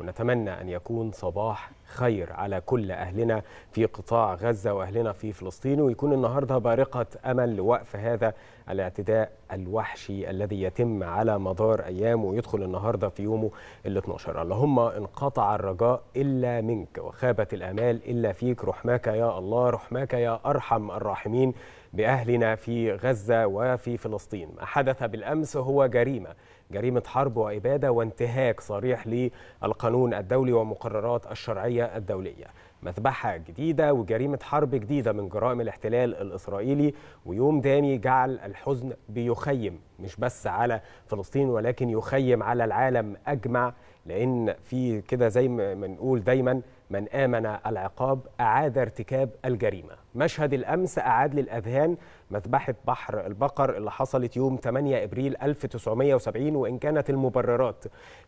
ونتمنى أن يكون صباح خير على كل أهلنا في قطاع غزة وأهلنا في فلسطين ويكون النهاردة بارقة أمل لوقف هذا الاعتداء الوحشي الذي يتم على مدار أيام ويدخل النهاردة في يومه ال 12 اللهم انقطع الرجاء إلا منك وخابت الأمال إلا فيك رحماك يا الله رحماك يا أرحم الراحمين بأهلنا في غزة وفي فلسطين ما حدث بالأمس هو جريمة جريمة حرب وإبادة وانتهاك صريح للقانون الدولي ومقررات الشرعية الدولية مذبحة جديدة وجريمة حرب جديدة من جرائم الاحتلال الإسرائيلي ويوم دامي جعل الحزن بيخيم مش بس على فلسطين ولكن يخيم على العالم أجمع لأن في كده زي ما بنقول دايما من آمن العقاب أعاد ارتكاب الجريمة مشهد الأمس أعاد للأذهان مذبحة بحر البقر اللي حصلت يوم 8 إبريل 1970 وإن كانت المبررات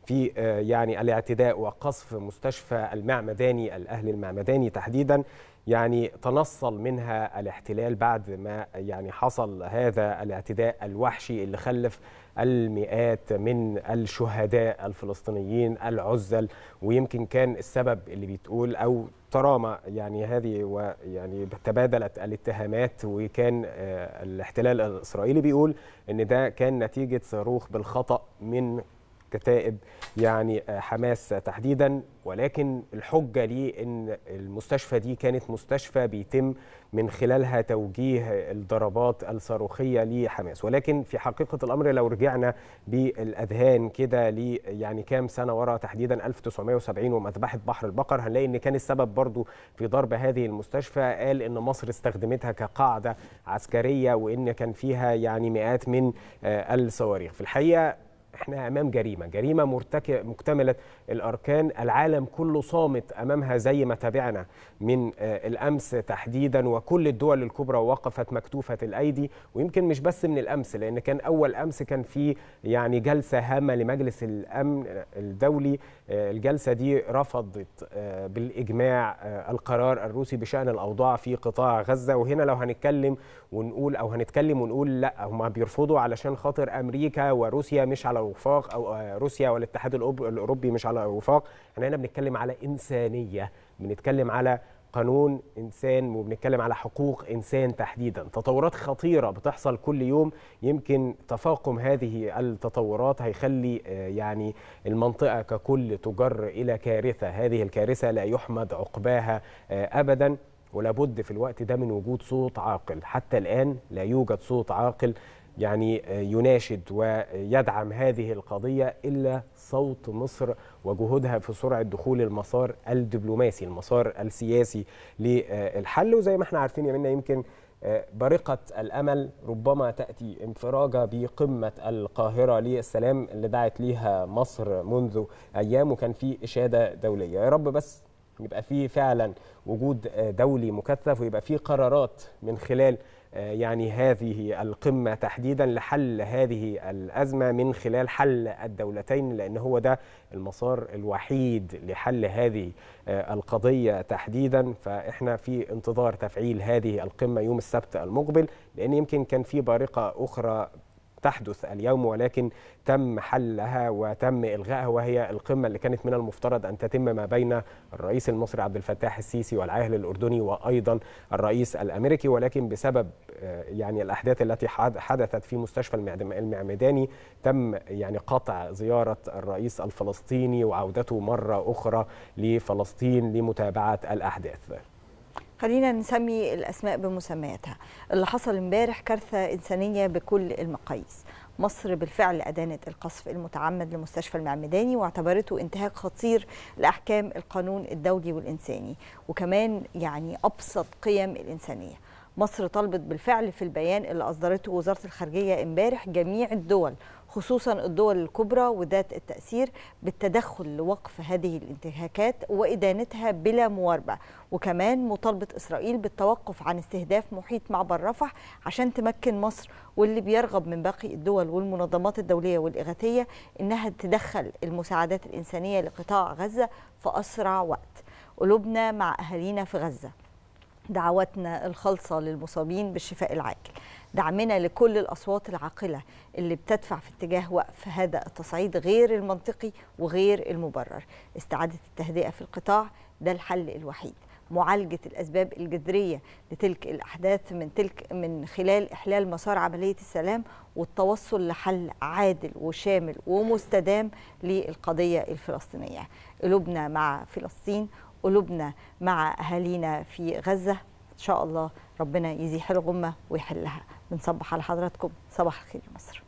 في آه، يعني الاعتداء وقصف مستشفى المعمداني الأهل المعمداني تحديدا يعني تنصل منها الاحتلال بعد ما يعني حصل هذا الاعتداء الوحشي اللي خلف المئات من الشهداء الفلسطينيين العزل ويمكن كان السبب اللي بتقول أو طالما يعني هذه ويعني تبادلت الاتهامات وكان آه، الاحتلال الاسرائيلي بيقول ان ده كان نتيجه صاروخ بالخطا من كتائب يعني آه، حماس تحديدا ولكن الحجه لي ان المستشفى دي كانت مستشفى بيتم من خلالها توجيه الضربات الصاروخيه لحماس ولكن في حقيقه الامر لو رجعنا بالاذهان كده ل يعني كام سنه ورا تحديدا 1970 ومذبحه بحر البقر هنلاقي ان كان السبب برضو في ضرب هذه المستشفى قال ان مصر استخدمتها كقاعده عسكريه وان كان فيها يعني مئات من آه، الصواريخ في الحقيقه احنا امام جريمه جريمه مرتكب مكتمله الاركان العالم كله صامت امامها زي ما تابعنا من آه، الامس تحديدا وكل الدول الكبرى وقفت مكتوفه الايدي ويمكن مش بس من الامس لان كان اول امس كان في يعني جلسه هامه لمجلس الامن الدولي آه، الجلسه دي رفضت آه، بالاجماع القرار الروسي بشان الاوضاع في قطاع غزه وهنا لو هنتكلم ونقول او هنتكلم ونقول لا هم بيرفضوا علشان خاطر امريكا وروسيا مش على وفاق او آه، روسيا والاتحاد الاوروبي مش على وفاق يعني احنا هنا بنتكلم على انسانيه بنتكلم على قانون انسان وبنتكلم على حقوق انسان تحديدا تطورات خطيره بتحصل كل يوم يمكن تفاقم هذه التطورات هيخلي آه، يعني المنطقه ككل تجر الى كارثه هذه الكارثه لا يحمد عقباها آه، ابدا ولابد في الوقت ده من وجود صوت عاقل حتى الان لا يوجد صوت عاقل يعني آه، يناشد ويدعم هذه القضية إلا صوت مصر وجهودها في سرعة دخول المسار الدبلوماسي المسار السياسي للحل وزي ما احنا عارفين يا منا يمكن آه، برقة الأمل ربما تأتي انفراجة بقمة القاهرة للسلام اللي دعت ليها مصر منذ أيام وكان في إشادة دولية يا رب بس يبقى في فعلا وجود دولي مكثف ويبقى في قرارات من خلال آه، يعني هذه القمة تحديدا لحل هذه الأزمة من خلال حل الدولتين لأن هو ده المسار الوحيد لحل هذه آه، القضية تحديدا فإحنا في انتظار تفعيل هذه القمة يوم السبت المقبل لأن يمكن كان في بارقة أخرى تحدث اليوم ولكن تم حلها وتم إلغائها وهي القمة اللي كانت من المفترض أن تتم ما بين الرئيس المصري عبد الفتاح السيسي والعاهل الأردني وأيضا الرئيس الأمريكي ولكن بسبب آه، يعني الأحداث التي حدثت في مستشفى المعمداني تم يعني قطع زيارة الرئيس الفلسطيني وعودته مرة أخرى لفلسطين لمتابعة الأحداث خلينا نسمي الاسماء بمسمياتها اللي حصل امبارح كارثه انسانيه بكل المقاييس مصر بالفعل أدانت القصف المتعمد لمستشفى المعمداني واعتبرته انتهاك خطير لأحكام القانون الدولي والإنساني وكمان يعني أبسط قيم الإنسانية مصر طلبت بالفعل في البيان اللي أصدرته وزارة الخارجية امبارح جميع الدول خصوصا الدول الكبرى وذات التأثير بالتدخل لوقف هذه الانتهاكات وإدانتها بلا مواربة وكمان مطالبة إسرائيل بالتوقف عن استهداف محيط معبر رفح عشان تمكن مصر واللي بيرغب من باقي الدول والمنظمات الدولية والإغاثية إنها تدخل المساعدات الإنسانية لقطاع غزة في أسرع وقت قلوبنا مع أهالينا في غزة دعواتنا الخالصة للمصابين بالشفاء العاجل دعمنا لكل الأصوات العاقلة اللي بتدفع في اتجاه وقف هذا التصعيد غير المنطقي وغير المبرر استعادة التهدئة في القطاع ده الحل الوحيد معالجة الأسباب الجذرية لتلك الأحداث من تلك من خلال إحلال مسار عملية السلام والتوصل لحل عادل وشامل ومستدام للقضية الفلسطينية قلوبنا مع فلسطين قلوبنا مع أهالينا في غزة إن شاء الله ربنا يزيح الغمة ويحلها بنصبح على حضراتكم صباح الخير يا مصر